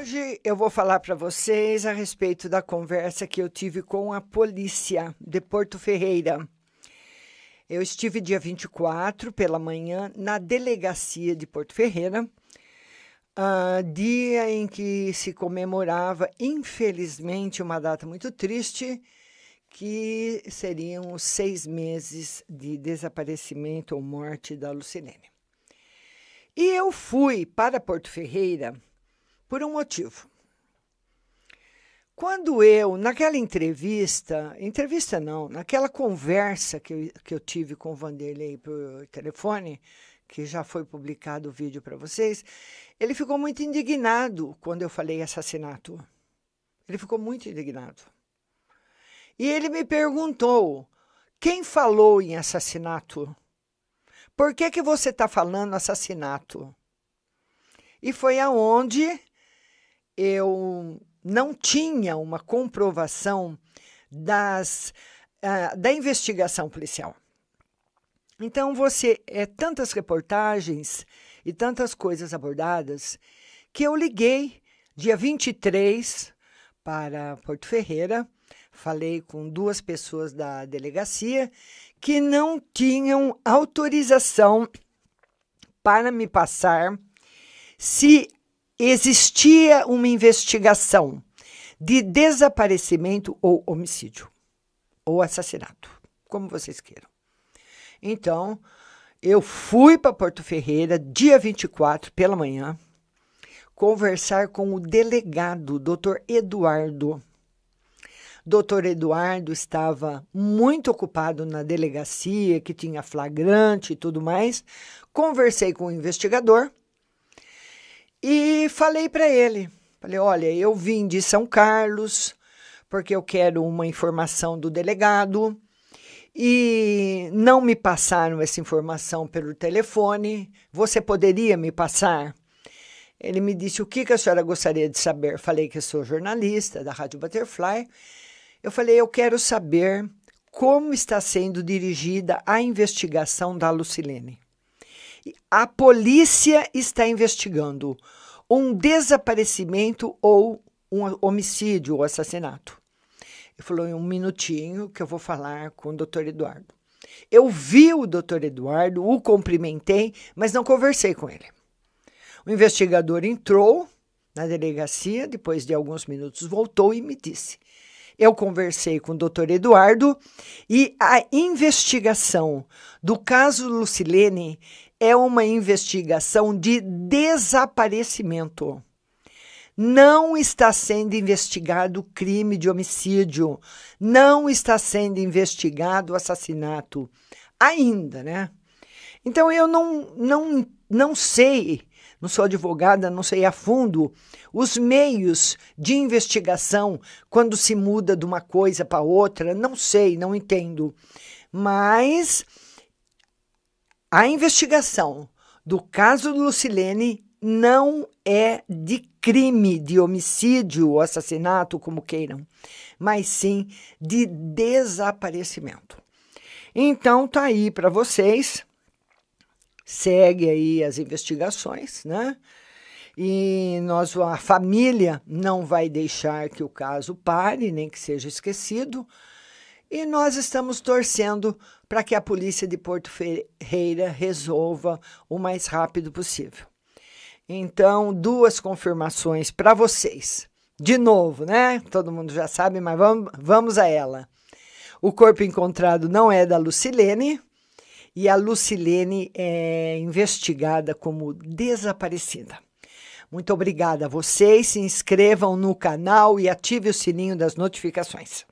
Hoje eu vou falar para vocês a respeito da conversa que eu tive com a polícia de Porto Ferreira. Eu estive dia 24 pela manhã na delegacia de Porto Ferreira, uh, dia em que se comemorava, infelizmente, uma data muito triste, que seriam os seis meses de desaparecimento ou morte da Lucilene. E eu fui para Porto Ferreira por um motivo. Quando eu, naquela entrevista, entrevista não, naquela conversa que eu, que eu tive com o Vanderlei por telefone, que já foi publicado o vídeo para vocês, ele ficou muito indignado quando eu falei assassinato. Ele ficou muito indignado. E ele me perguntou: quem falou em assassinato? Por que, que você está falando assassinato? E foi aonde eu não tinha uma comprovação das, uh, da investigação policial. Então, você é tantas reportagens e tantas coisas abordadas que eu liguei dia 23 para Porto Ferreira, falei com duas pessoas da delegacia que não tinham autorização para me passar se existia uma investigação de desaparecimento ou homicídio ou assassinato, como vocês queiram. Então, eu fui para Porto Ferreira dia 24 pela manhã conversar com o delegado, Dr. Eduardo. Dr. Eduardo estava muito ocupado na delegacia, que tinha flagrante e tudo mais. Conversei com o investigador e falei para ele, falei: "Olha, eu vim de São Carlos porque eu quero uma informação do delegado e não me passaram essa informação pelo telefone. Você poderia me passar?" Ele me disse: "O que que a senhora gostaria de saber?" Falei que eu sou jornalista da Rádio Butterfly. Eu falei: "Eu quero saber como está sendo dirigida a investigação da Lucilene." A polícia está investigando um desaparecimento ou um homicídio ou assassinato. Ele falou: em um minutinho que eu vou falar com o doutor Eduardo. Eu vi o doutor Eduardo, o cumprimentei, mas não conversei com ele. O investigador entrou na delegacia, depois de alguns minutos voltou e me disse: Eu conversei com o doutor Eduardo e a investigação do caso Lucilene é uma investigação de desaparecimento. Não está sendo investigado crime de homicídio, não está sendo investigado assassinato ainda, né? Então eu não não não sei, não sou advogada, não sei a fundo os meios de investigação quando se muda de uma coisa para outra, não sei, não entendo. Mas a investigação do caso Lucilene não é de crime, de homicídio ou assassinato, como queiram, mas sim de desaparecimento. Então tá aí para vocês. Segue aí as investigações, né? E nós a família não vai deixar que o caso pare, nem que seja esquecido. E nós estamos torcendo para que a polícia de Porto Ferreira resolva o mais rápido possível. Então, duas confirmações para vocês. De novo, né? Todo mundo já sabe, mas vamos, vamos a ela. O corpo encontrado não é da Lucilene e a Lucilene é investigada como desaparecida. Muito obrigada a vocês. Se inscrevam no canal e ative o sininho das notificações.